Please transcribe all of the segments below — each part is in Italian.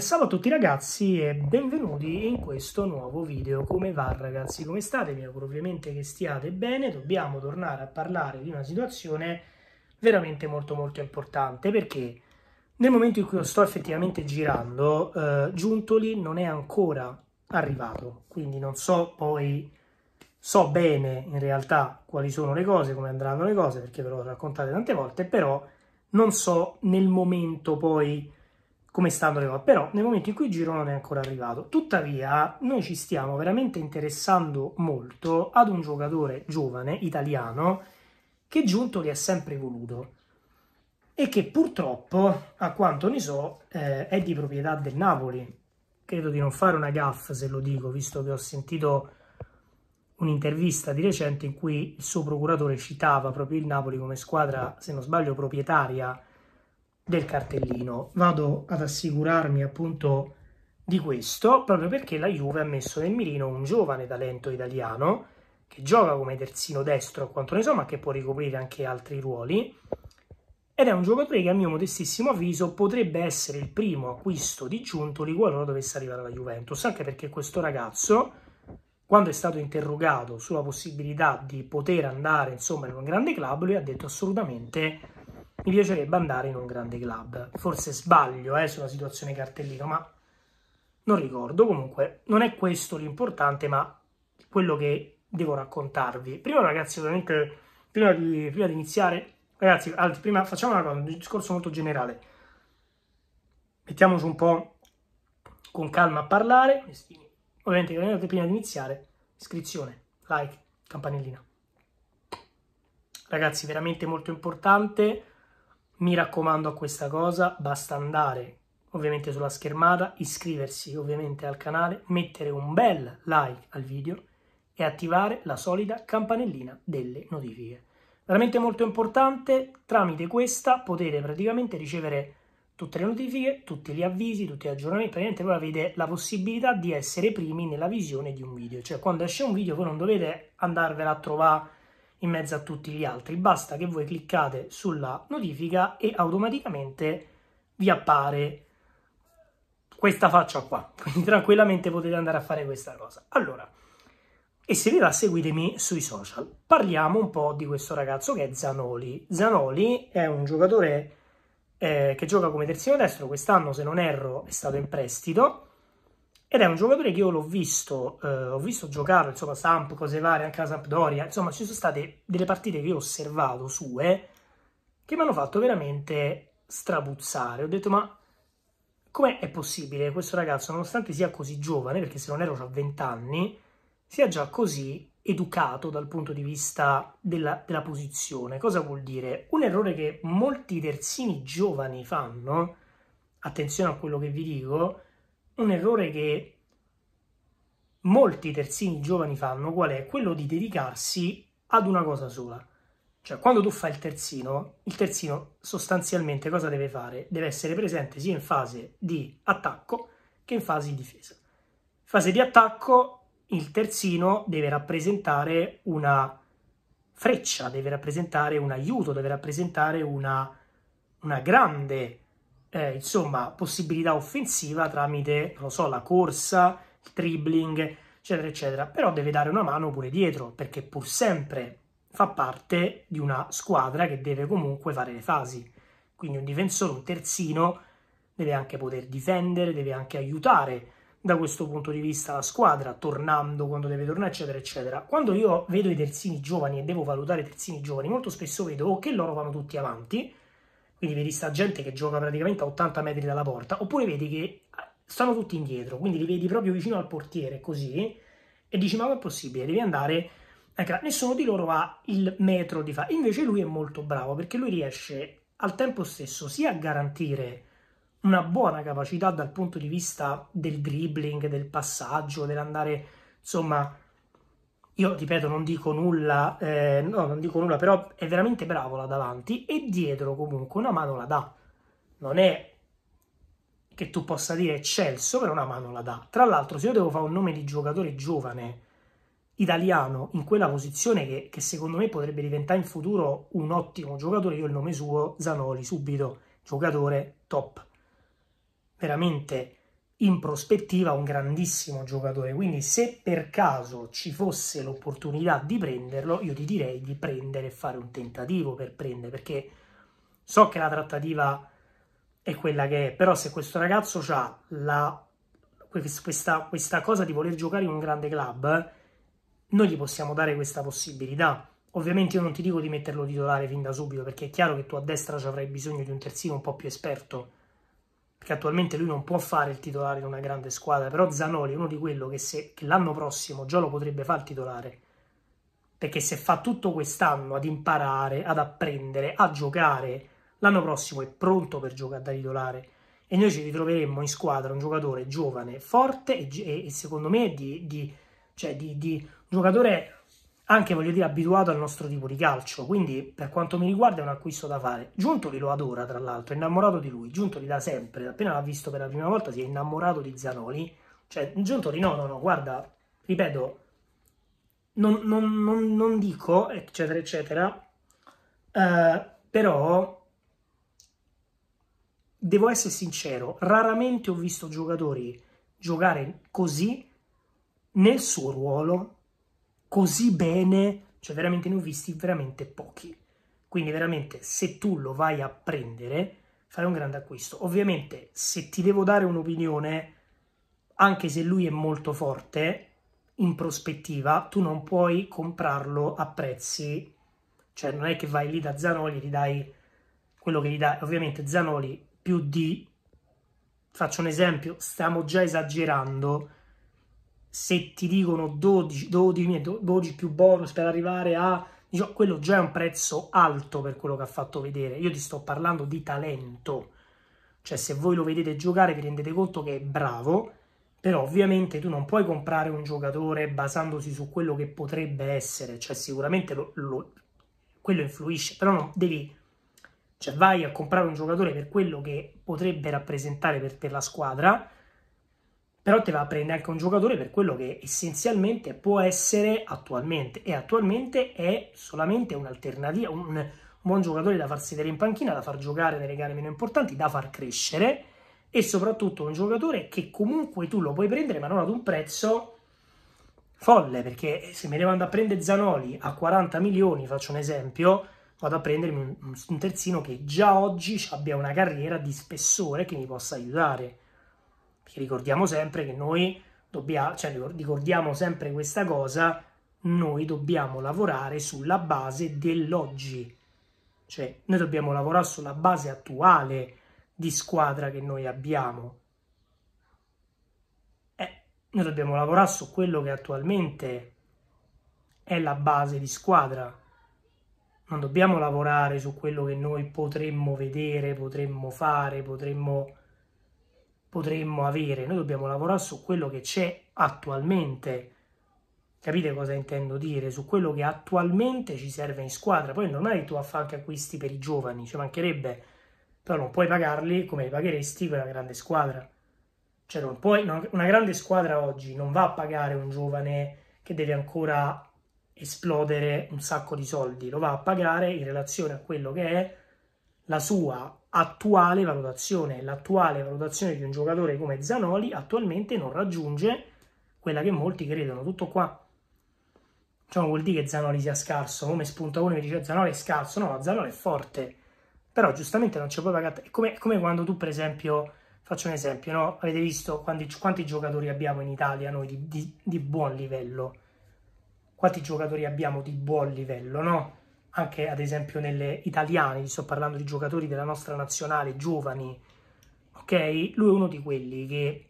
Salve a tutti ragazzi e benvenuti in questo nuovo video. Come va ragazzi? Come state? Mi auguro ovviamente che stiate bene. Dobbiamo tornare a parlare di una situazione veramente molto molto importante perché nel momento in cui lo sto effettivamente girando, eh, Giuntoli non è ancora arrivato, quindi non so poi, so bene in realtà quali sono le cose, come andranno le cose, perché ve l'ho raccontate tante volte, però non so nel momento poi come stanno le cose, però nel momento in cui giro non è ancora arrivato. Tuttavia, noi ci stiamo veramente interessando molto ad un giocatore giovane italiano che Giuntoli ha sempre voluto e che purtroppo, a quanto ne so, eh, è di proprietà del Napoli. Credo di non fare una gaffa se lo dico, visto che ho sentito un'intervista di recente in cui il suo procuratore citava proprio il Napoli come squadra, se non sbaglio, proprietaria del cartellino. Vado ad assicurarmi appunto di questo proprio perché la Juve ha messo nel mirino un giovane talento italiano che gioca come terzino destro a quanto ne so, ma che può ricoprire anche altri ruoli. Ed è un giocatore che a mio modestissimo avviso potrebbe essere il primo acquisto di Giuntoli qualora dovesse arrivare alla Juventus, anche perché questo ragazzo, quando è stato interrogato sulla possibilità di poter andare insomma in un grande club, lui ha detto assolutamente mi piacerebbe andare in un grande club. Forse sbaglio eh, sulla situazione cartellino, ma non ricordo. Comunque, non è questo l'importante, ma quello che devo raccontarvi. Prima, ragazzi, ovviamente, prima di, prima di iniziare, ragazzi, alt- prima facciamo una cosa, un discorso molto generale. Mettiamoci un po' con calma a parlare. Ovviamente, prima di iniziare, iscrizione, like, campanellina. Ragazzi, veramente molto importante mi raccomando a questa cosa, basta andare ovviamente sulla schermata, iscriversi ovviamente al canale, mettere un bel like al video e attivare la solita campanellina delle notifiche. Veramente molto importante, tramite questa potete praticamente ricevere tutte le notifiche, tutti gli avvisi, tutti gli aggiornamenti, praticamente voi avete la possibilità di essere primi nella visione di un video, cioè quando esce un video voi non dovete andarvela a trovare in mezzo a tutti gli altri. Basta che voi cliccate sulla notifica e automaticamente vi appare questa faccia qua. Quindi tranquillamente potete andare a fare questa cosa. Allora, e se vi va seguitemi sui social. Parliamo un po' di questo ragazzo che è Zanoli. Zanoli è un giocatore eh, che gioca come terzino destro, quest'anno se non erro è stato in prestito ed è un giocatore che io l'ho visto, eh, ho visto giocarlo, insomma, Samp, cose varie, anche la Sampdoria, insomma, ci sono state delle partite che io ho osservato sue che mi hanno fatto veramente strabuzzare. Ho detto, ma come è possibile che questo ragazzo, nonostante sia così giovane, perché se non ero ha 20 anni, sia già così educato dal punto di vista della, della posizione? Cosa vuol dire? Un errore che molti terzini giovani fanno, attenzione a quello che vi dico, un errore che molti terzini giovani fanno, qual è? Quello di dedicarsi ad una cosa sola. Cioè, quando tu fai il terzino, il terzino sostanzialmente cosa deve fare? Deve essere presente sia in fase di attacco che in fase di difesa. In fase di attacco, il terzino deve rappresentare una freccia, deve rappresentare un aiuto, deve rappresentare una, una grande eh, insomma, possibilità offensiva tramite, non so, la corsa, il dribbling, eccetera, eccetera. Però deve dare una mano pure dietro, perché pur sempre fa parte di una squadra che deve comunque fare le fasi. Quindi un difensore, un terzino, deve anche poter difendere, deve anche aiutare da questo punto di vista la squadra, tornando quando deve tornare, eccetera, eccetera. Quando io vedo i terzini giovani e devo valutare i terzini giovani, molto spesso vedo che loro vanno tutti avanti, quindi vedi sta gente che gioca praticamente a 80 metri dalla porta, oppure vedi che eh, stanno tutti indietro, quindi li vedi proprio vicino al portiere, così, e dici ma com'è possibile, devi andare... Ecco, nessuno di loro ha il metro di fa. Invece lui è molto bravo, perché lui riesce al tempo stesso sia a garantire una buona capacità dal punto di vista del dribbling, del passaggio, dell'andare insomma io ripeto, non dico nulla, eh, no, non dico nulla, però è veramente bravo là davanti e dietro comunque una mano la dà. Non è che tu possa dire eccelso, però una mano la dà. Tra l'altro, se io devo fare un nome di giocatore giovane italiano in quella posizione che, che secondo me potrebbe diventare in futuro un ottimo giocatore, io il nome suo, Zanoli, subito, giocatore top. Veramente in prospettiva un grandissimo giocatore. Quindi, se per caso ci fosse l'opportunità di prenderlo, io ti direi di prendere e fare un tentativo per prendere, perché so che la trattativa è quella che è, però se questo ragazzo ha la, questa, questa cosa di voler giocare in un grande club, noi gli possiamo dare questa possibilità. Ovviamente io non ti dico di metterlo titolare fin da subito, perché è chiaro che tu a destra ci avrai bisogno di un terzino un po' più esperto perché attualmente lui non può fare il titolare in una grande squadra, però Zanoli è uno di quello che, se, che l'anno prossimo già lo potrebbe fare il titolare, perché se fa tutto quest'anno ad imparare, ad apprendere, a giocare, l'anno prossimo è pronto per giocare da titolare e noi ci ritroveremmo in squadra un giocatore giovane, forte e, e secondo me di, di, cioè di, di giocatore anche voglio dire abituato al nostro tipo di calcio, quindi per quanto mi riguarda è un acquisto da fare. Giuntoli lo adora tra l'altro, è innamorato di lui, Giuntoli da sempre, appena l'ha visto per la prima volta si è innamorato di Zanoli, cioè Giuntoli no, no, no, guarda, ripeto, non, non, non, non dico eccetera eccetera, eh, però devo essere sincero, raramente ho visto giocatori giocare così nel suo ruolo così bene, cioè veramente ne ho visti veramente pochi. Quindi veramente se tu lo vai a prendere, fai un grande acquisto. Ovviamente se ti devo dare un'opinione, anche se lui è molto forte, in prospettiva, tu non puoi comprarlo a prezzi, cioè non è che vai lì da Zanoli e gli dai quello che gli dai. Ovviamente Zanoli più di, faccio un esempio, stiamo già esagerando, se ti dicono 12, 12, 12 più bonus per arrivare a... Diciamo, quello già è un prezzo alto per quello che ha fatto vedere. Io ti sto parlando di talento. Cioè, se voi lo vedete giocare, vi rendete conto che è bravo, però ovviamente tu non puoi comprare un giocatore basandosi su quello che potrebbe essere. Cioè, sicuramente lo, lo, quello influisce, però no, devi... Cioè, vai a comprare un giocatore per quello che potrebbe rappresentare per te la squadra però te va a prendere anche un giocatore per quello che essenzialmente può essere attualmente e attualmente è solamente un'alternativa, un buon giocatore da far sedere in panchina, da far giocare nelle gare meno importanti, da far crescere e soprattutto un giocatore che comunque tu lo puoi prendere ma non ad un prezzo folle perché se me ne vado a prendere Zanoli a 40 milioni, faccio un esempio, vado a prendermi un, un terzino che già oggi abbia una carriera di spessore che mi possa aiutare perché ricordiamo sempre che noi dobbiamo, cioè ricordiamo sempre questa cosa, noi dobbiamo lavorare sulla base dell'oggi. Cioè, noi dobbiamo lavorare sulla base attuale di squadra che noi abbiamo. Eh, noi dobbiamo lavorare su quello che attualmente è la base di squadra. Non dobbiamo lavorare su quello che noi potremmo vedere, potremmo fare, potremmo potremmo avere. Noi dobbiamo lavorare su quello che c'è attualmente. Capite cosa intendo dire? Su quello che attualmente ci serve in squadra. Poi è normale che tu fa anche acquisti per i giovani, ci mancherebbe, però non puoi pagarli come li pagheresti quella grande squadra. Cioè non puoi, una grande squadra oggi non va a pagare un giovane che deve ancora esplodere un sacco di soldi, lo va a pagare in relazione a quello che è la sua attuale valutazione. L'attuale valutazione di un giocatore come Zanoli attualmente non raggiunge quella che molti credono. Tutto qua. Cioè diciamo, non vuol dire che Zanoli sia scarso, come spunta uno mi dice Zanoli è scarso, no, Zanoli è forte. Però giustamente non c'è poi pagata. È come, come, quando tu, per esempio, faccio un esempio, no? Avete visto quanti, quanti giocatori abbiamo in Italia noi di, di, di buon livello? Quanti giocatori abbiamo di buon livello, no? anche ad esempio nelle italiane, sto parlando di giocatori della nostra nazionale, giovani, ok? Lui è uno di quelli che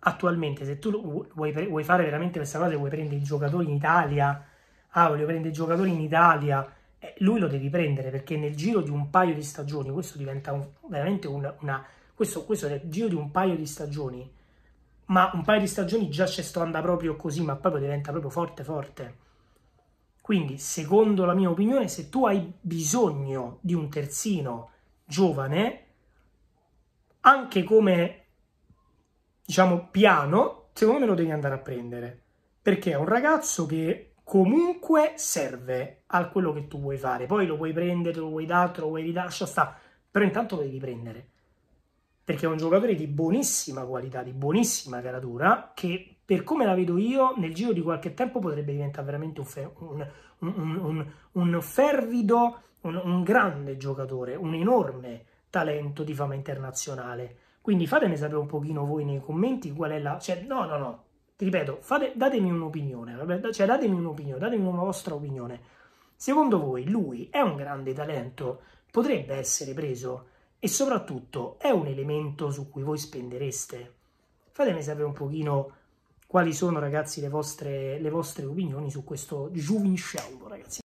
attualmente se tu vuoi, vuoi fare veramente questa cosa, vuoi prendere i giocatori in Italia, ah voglio prendere i giocatori in Italia, eh, lui lo devi prendere perché nel giro di un paio di stagioni, questo diventa un, veramente una, una questo, questo il giro di un paio di stagioni, ma un paio di stagioni già c'è sto andando proprio così, ma proprio diventa proprio forte forte quindi, secondo la mia opinione, se tu hai bisogno di un terzino giovane, anche come diciamo piano, secondo me lo devi andare a prendere perché è un ragazzo che comunque serve a quello che tu vuoi fare. Poi lo vuoi prendere, lo vuoi dare, lo vuoi ridare, lascia sta, però intanto lo devi prendere perché è un giocatore di buonissima qualità, di buonissima caratura che per come la vedo io, nel giro di qualche tempo potrebbe diventare veramente un, fer- un, un, un fervido, un, grande giocatore, un enorme talento di fama internazionale. Quindi fatemi sapere un pochino voi nei commenti qual è la... Cioè, no, no, no, ti ripeto, fate, datemi un'opinione, cioè datemi un'opinione, datemi una vostra opinione. Secondo voi lui è un grande talento? Potrebbe essere preso? E soprattutto è un elemento su cui voi spendereste? Fatemi sapere un pochino quali sono ragazzi le vostre, le vostre opinioni su questo Juvin Shaw, ragazzi.